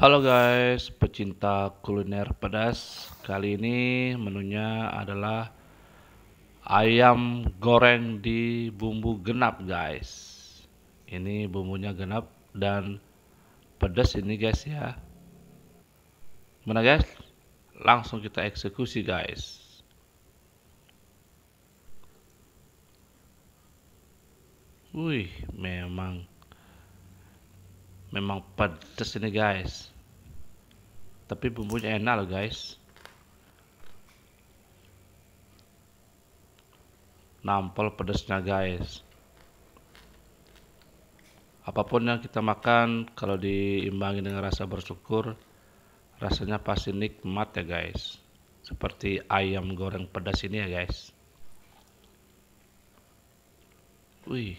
Halo guys, pecinta kuliner pedas. Kali ini menunya adalah ayam goreng di bumbu genap, guys. Ini bumbunya genap dan pedas ini, guys ya. Mana guys? Langsung kita eksekusi, guys. Wih, memang memang pedes ini guys tapi bumbunya enak loh guys nampol pedesnya guys apapun yang kita makan kalau diimbangi dengan rasa bersyukur rasanya pasti nikmat ya guys seperti ayam goreng pedas ini ya guys wih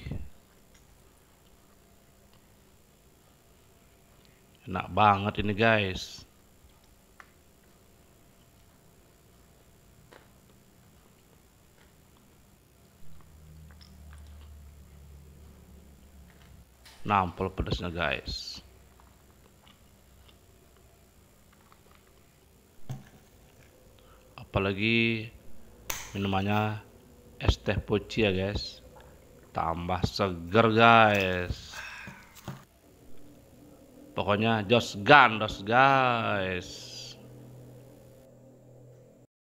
Enak banget ini guys. Nampol pedasnya guys. Apalagi minumannya es teh poci ya guys. Tambah seger guys. Pokoknya just gun, just guys.